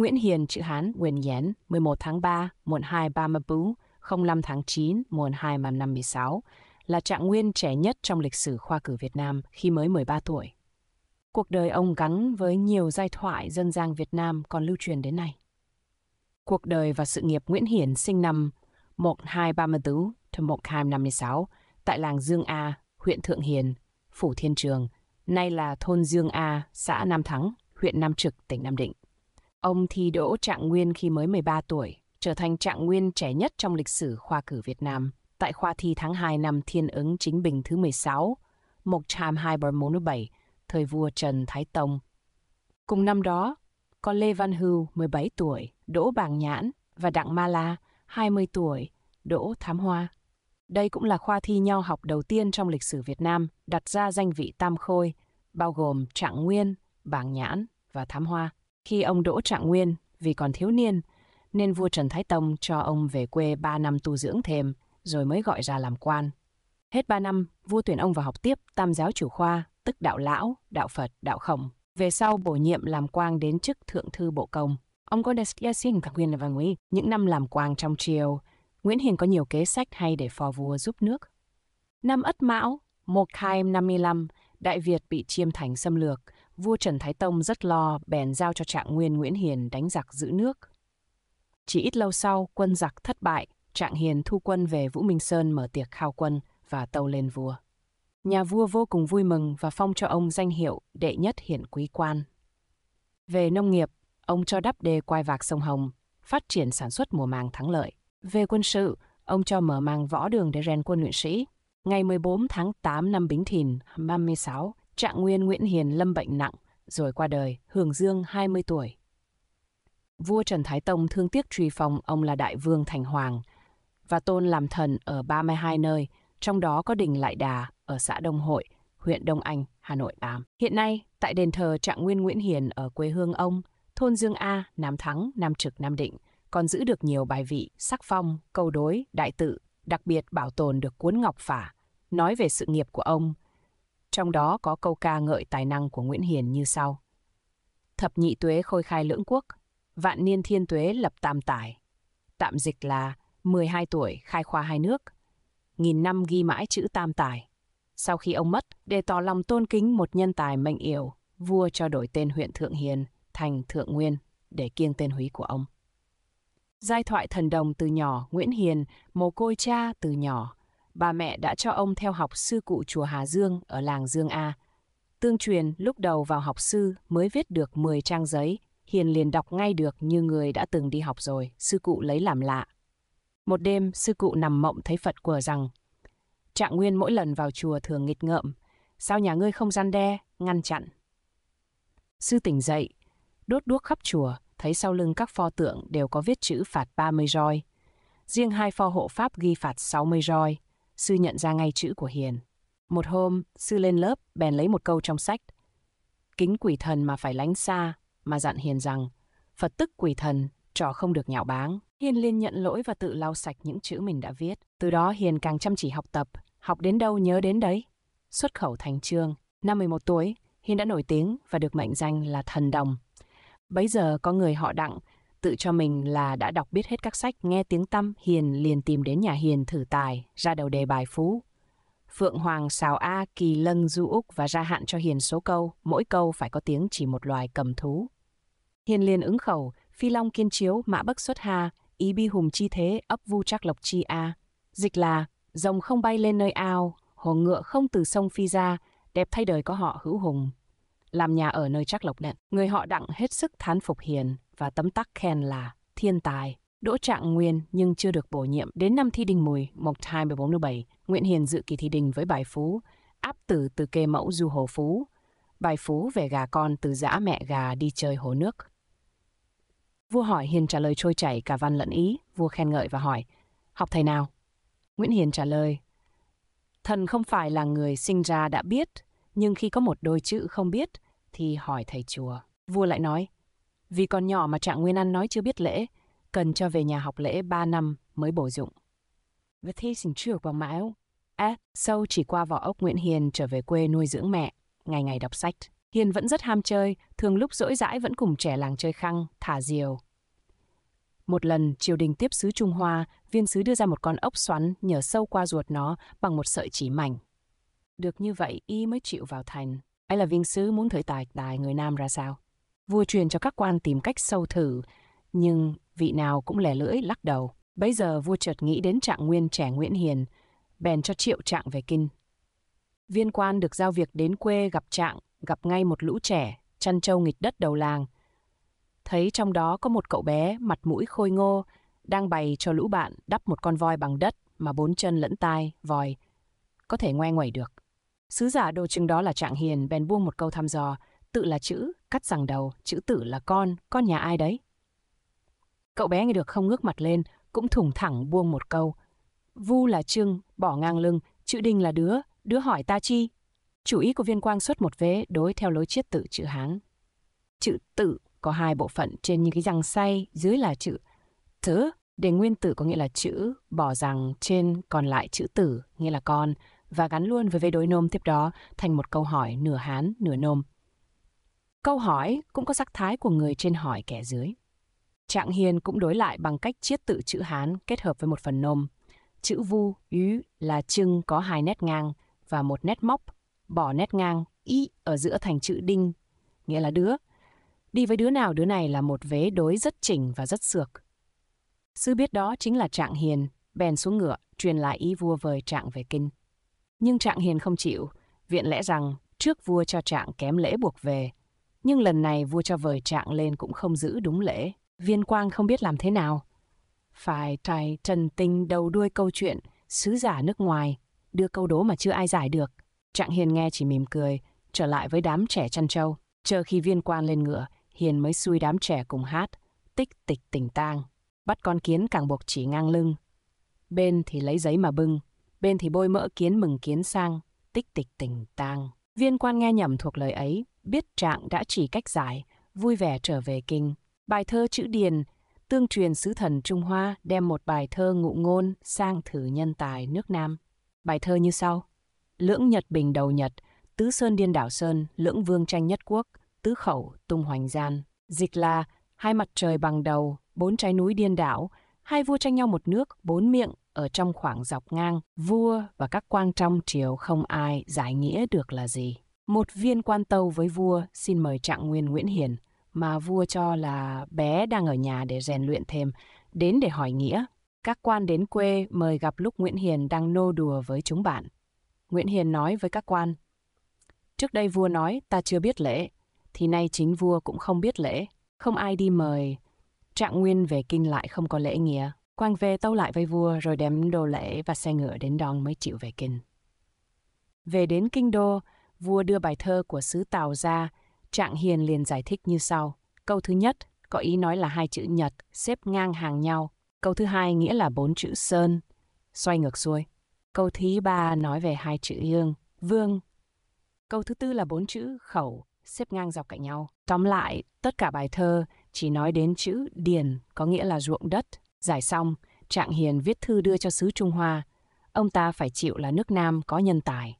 Nguyễn Hiền chữ Hán Nguyên Nhén 11 tháng 3 1234 05 tháng 9 1256 là trạng nguyên trẻ nhất trong lịch sử khoa cử Việt Nam khi mới 13 tuổi. Cuộc đời ông gắn với nhiều giai thoại dân gian Việt Nam còn lưu truyền đến nay. Cuộc đời và sự nghiệp Nguyễn Hiển sinh năm 1234 to 1256 tại làng Dương A, huyện Thượng Hiền, phủ Thiên Trường, nay là thôn Dương A, xã Nam Thắng, huyện Nam Trực, tỉnh Nam Định. Ông thi đỗ trạng nguyên khi mới 13 tuổi, trở thành trạng nguyên trẻ nhất trong lịch sử khoa cử Việt Nam tại khoa thi tháng 2 năm Thiên ứng Chính Bình thứ 16, 127, thời vua Trần Thái Tông. Cùng năm đó, có Lê Văn Hưu 17 tuổi, Đỗ Bàng Nhãn và Đặng Ma La 20 tuổi, Đỗ Thám Hoa. Đây cũng là khoa thi nho học đầu tiên trong lịch sử Việt Nam đặt ra danh vị Tam Khôi, bao gồm Trạng Nguyên, Bàng Nhãn và Thám Hoa. Khi ông Đỗ Trạng Nguyên, vì còn thiếu niên, nên vua Trần Thái Tông cho ông về quê 3 năm tu dưỡng thêm, rồi mới gọi ra làm quan. Hết 3 năm, vua tuyển ông vào học tiếp tam giáo chủ khoa, tức đạo lão, đạo Phật, đạo khổng. Về sau bổ nhiệm làm quang đến chức thượng thư bộ công. Ông Godesyasin và Nguyên và Nguy, những năm làm quang trong triều, Nguyễn Hiền có nhiều kế sách hay để phò vua giúp nước. Năm Ất Mão, 1255, Đại Việt bị chiêm thành xâm lược – vua Trần Thái Tông rất lo, bèn giao cho Trạng Nguyên Nguyễn Hiền đánh giặc giữ nước. Chỉ ít lâu sau, quân giặc thất bại, Trạng Hiền thu quân về Vũ Minh Sơn mở tiệc khao quân và tâu lên vua. Nhà vua vô cùng vui mừng và phong cho ông danh hiệu đệ nhất hiển quý quan. Về nông nghiệp, ông cho đắp đê quai vạc sông Hồng, phát triển sản xuất mùa màng thắng lợi. Về quân sự, ông cho mở mang võ đường để rèn quân luyện sĩ. Ngày 14 tháng 8 năm Bính Thìn 36, Trạng Nguyên Nguyễn Hiền lâm bệnh nặng, rồi qua đời, hưởng dương 20 tuổi. Vua Trần Thái Tông thương tiếc truy phong ông là đại vương thành hoàng và tôn làm thần ở 32 nơi, trong đó có đình Lại Đà ở xã Đông Hội, huyện Đông Anh, Hà Nội Ám. Hiện nay, tại đền thờ Trạng Nguyên Nguyễn Hiền ở quê hương ông, thôn Dương A, Nam Thắng, Nam Trực, Nam Định, còn giữ được nhiều bài vị, sắc phong, câu đối, đại tự, đặc biệt bảo tồn được cuốn ngọc phả, nói về sự nghiệp của ông – trong đó có câu ca ngợi tài năng của Nguyễn Hiền như sau. Thập nhị tuế khôi khai lưỡng quốc, vạn niên thiên tuế lập tam tải. Tạm dịch là 12 tuổi khai khoa hai nước, nghìn năm ghi mãi chữ tam tài. Sau khi ông mất, để tỏ lòng tôn kính một nhân tài mệnh yểu, vua cho đổi tên huyện Thượng Hiền thành Thượng Nguyên để kiêng tên húy của ông. Giai thoại thần đồng từ nhỏ Nguyễn Hiền, mồ côi cha từ nhỏ, bà mẹ đã cho ông theo học sư cụ chùa Hà Dương ở làng Dương A. Tương truyền, lúc đầu vào học sư mới viết được 10 trang giấy, Hiền liền đọc ngay được như người đã từng đi học rồi, sư cụ lấy làm lạ. Một đêm, sư cụ nằm mộng thấy Phật quờ rằng, Trạng Nguyên mỗi lần vào chùa thường nghịch ngợm, sao nhà ngươi không gian đe, ngăn chặn. Sư tỉnh dậy, đốt đuốc khắp chùa, thấy sau lưng các pho tượng đều có viết chữ phạt 30 roi. Riêng hai pho hộ pháp ghi phạt 60 roi sư nhận ra ngay chữ của Hiền. Một hôm, sư lên lớp, bèn lấy một câu trong sách. Kính quỷ thần mà phải lánh xa, mà dặn Hiền rằng, Phật tức quỷ thần, trò không được nhạo báng. Hiền liên nhận lỗi và tự lau sạch những chữ mình đã viết. Từ đó Hiền càng chăm chỉ học tập, học đến đâu nhớ đến đấy. Xuất khẩu thành trương, năm 11 tuổi, Hiền đã nổi tiếng và được mệnh danh là thần đồng. Bấy giờ có người họ Đặng tự cho mình là đã đọc biết hết các sách, nghe tiếng tâm Hiền liền tìm đến nhà Hiền thử tài, ra đầu đề bài phú. Phượng Hoàng xào A kỳ lân du úc và ra hạn cho Hiền số câu, mỗi câu phải có tiếng chỉ một loài cầm thú. Hiền liền ứng khẩu, phi long kiên chiếu, mã bất xuất hà, ý bi hùng chi thế, ấp vu trắc lộc chi A. Dịch là, rồng không bay lên nơi ao, hồ ngựa không từ sông phi ra, đẹp thay đời có họ hữu hùng, làm nhà ở nơi chắc lộc đận. Người họ đặng hết sức thán phục Hiền và tấm tắc khen là thiên tài. Đỗ Trạng Nguyên nhưng chưa được bổ nhiệm. Đến năm thi đình mùi 1247, Nguyễn Hiền dự kỳ thi đình với bài Phú, áp tử từ kê mẫu du hồ Phú. Bài Phú về gà con từ giã mẹ gà đi chơi hồ nước. Vua hỏi Hiền trả lời trôi chảy cả văn lẫn ý. Vua khen ngợi và hỏi, học thầy nào? Nguyễn Hiền trả lời, thần không phải là người sinh ra đã biết, nhưng khi có một đôi chữ không biết thì hỏi thầy chùa. Vua lại nói, vì còn nhỏ mà Trạng Nguyên Ăn nói chưa biết lễ, cần cho về nhà học lễ 3 năm mới bổ dụng. Và thế sinh trược vào máu. À, sâu chỉ qua vỏ ốc Nguyễn Hiền trở về quê nuôi dưỡng mẹ, ngày ngày đọc sách. Hiền vẫn rất ham chơi, thường lúc rỗi rãi vẫn cùng trẻ làng chơi khăng, thả diều. Một lần, triều đình tiếp sứ Trung Hoa, viên sứ đưa ra một con ốc xoắn nhờ sâu qua ruột nó bằng một sợi chỉ mảnh. Được như vậy y mới chịu vào thành. Ấy là viên sứ muốn thử tài tài người Nam ra sao? Vua truyền cho các quan tìm cách sâu thử, nhưng vị nào cũng lẻ lưỡi lắc đầu. Bấy giờ vua chợt nghĩ đến trạng nguyên trẻ Nguyễn Hiền, bèn cho triệu trạng về kinh. Viên quan được giao việc đến quê gặp trạng, gặp ngay một lũ trẻ, chăn trâu nghịch đất đầu làng. Thấy trong đó có một cậu bé mặt mũi khôi ngô, đang bày cho lũ bạn đắp một con voi bằng đất mà bốn chân lẫn tai, vòi, có thể ngoe ngoẩy được. Sứ giả đồ chứng đó là Trạng Hiền bèn buông một câu thăm dò, tự là chữ, cắt rằng đầu, chữ tử là con, con nhà ai đấy? Cậu bé nghe được không ngước mặt lên, cũng thủng thẳng buông một câu. Vu là trưng, bỏ ngang lưng, chữ đinh là đứa, đứa hỏi ta chi? Chủ ý của viên quang xuất một vế đối theo lối chiết tự chữ Hán. Chữ tự có hai bộ phận trên như cái răng say, dưới là chữ thứ, để nguyên tử có nghĩa là chữ, bỏ rằng trên còn lại chữ tử, nghĩa là con, và gắn luôn với vế đối nôm tiếp đó thành một câu hỏi nửa Hán, nửa nôm. Câu hỏi cũng có sắc thái của người trên hỏi kẻ dưới. Trạng Hiền cũng đối lại bằng cách chiết tự chữ Hán kết hợp với một phần nôm. Chữ vu, ý là chưng có hai nét ngang và một nét móc, bỏ nét ngang, y ở giữa thành chữ đinh, nghĩa là đứa. Đi với đứa nào đứa này là một vế đối rất chỉnh và rất sược. Sư biết đó chính là Trạng Hiền, bèn xuống ngựa, truyền lại ý vua vời Trạng về kinh. Nhưng Trạng Hiền không chịu, viện lẽ rằng trước vua cho Trạng kém lễ buộc về. Nhưng lần này vua cho vời Trạng lên cũng không giữ đúng lễ. Viên Quang không biết làm thế nào. Phải trai trần tinh đầu đuôi câu chuyện, sứ giả nước ngoài, đưa câu đố mà chưa ai giải được. Trạng Hiền nghe chỉ mỉm cười, trở lại với đám trẻ chăn trâu. Chờ khi viên quan lên ngựa, Hiền mới xui đám trẻ cùng hát, tích tịch tỉnh tang. Bắt con kiến càng buộc chỉ ngang lưng. Bên thì lấy giấy mà bưng, bên thì bôi mỡ kiến mừng kiến sang, tích tịch tình tang. Viên quan nghe nhầm thuộc lời ấy, biết trạng đã chỉ cách giải, vui vẻ trở về kinh. Bài thơ chữ điền, tương truyền sứ thần Trung Hoa đem một bài thơ ngụ ngôn sang thử nhân tài nước Nam. Bài thơ như sau. Lưỡng Nhật Bình đầu Nhật, Tứ Sơn Điên Đảo Sơn, Lưỡng Vương Tranh Nhất Quốc, Tứ Khẩu Tung Hoành Gian. Dịch là hai mặt trời bằng đầu, bốn trái núi điên đảo, hai vua tranh nhau một nước, bốn miệng, ở trong khoảng dọc ngang, vua và các quan trong triều không ai giải nghĩa được là gì. Một viên quan tâu với vua xin mời trạng nguyên Nguyễn Hiền, mà vua cho là bé đang ở nhà để rèn luyện thêm, đến để hỏi nghĩa. Các quan đến quê mời gặp lúc Nguyễn Hiền đang nô đùa với chúng bạn. Nguyễn Hiền nói với các quan, Trước đây vua nói ta chưa biết lễ, thì nay chính vua cũng không biết lễ, không ai đi mời. Trạng Nguyên về kinh lại không có lễ nghĩa. Quang về tâu lại với vua rồi đem đồ lễ và xe ngựa đến đón mới chịu về kinh. Về đến kinh đô, vua đưa bài thơ của sứ Tào ra, Trạng Hiền liền giải thích như sau. Câu thứ nhất có ý nói là hai chữ Nhật xếp ngang hàng nhau. Câu thứ hai nghĩa là bốn chữ Sơn, xoay ngược xuôi. Câu thứ ba nói về hai chữ Hương, Vương. Câu thứ tư là bốn chữ Khẩu, xếp ngang dọc cạnh nhau. Tóm lại, tất cả bài thơ chỉ nói đến chữ Điền, có nghĩa là ruộng đất, Giải xong, Trạng Hiền viết thư đưa cho sứ Trung Hoa. Ông ta phải chịu là nước Nam có nhân tài.